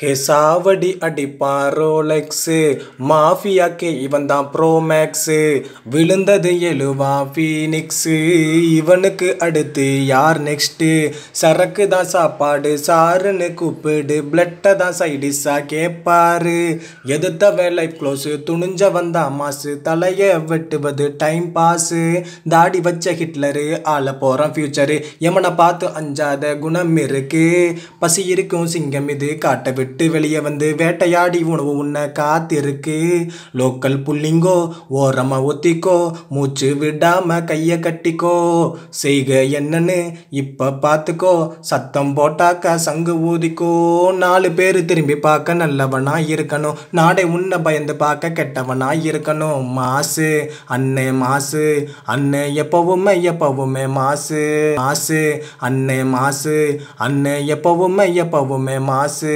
ஹே சாவடி அடிப்பா ரோலெக்ஸு மாஃபியாக்கு இவன் தான் ப்ரோமேக்ஸு விழுந்தது எழுவா ஃபீனிக்ஸு இவனுக்கு அடுத்து யார் நெக்ஸ்ட்டு சரக்கு தான் சாப்பாடு சாருன்னு கூப்பிடு பிளட்டை தான் சைடிஸாக கேட்பாரு எதிர்த்த வேலை க்ளோஸு துணிஞ்ச வந்தா மாசு தலையை வெட்டுவது டைம் பாஸு தாடி வச்ச ஹிட்லரு ஆள போகிறான் ஃப்யூச்சரு எமனை பார்த்து அஞ்சாத குணம் இருக்கு பசி இருக்கும் சிங்கம் இது காட்ட விடு விட்டு வெளியே வந்து வேட்டையாடி உணவு உன்னை காத்திருக்கு லோக்கல் புள்ளிங்கோ ஓரமா ஒத்திக்கோ மூச்சு விடாம கைய கட்டிக்கோ செய்க என்னன்னு இப்ப பாத்துக்கோ சத்தம் போட்டாக்க சங்கு ஊதிக்கோ நாலு பேரு திரும்பி பார்க்க நல்லவனா இருக்கணும் நாடே உன்னை பயந்து பார்க்க கெட்டவனா இருக்கணும் மாசு அண்ணே மாசு அண்ணே எப்பவுமே எப்பவுமே மாசு மாசு அண்ணே மாசு அண்ணே எப்பவுமே எப்பவுமே மாசு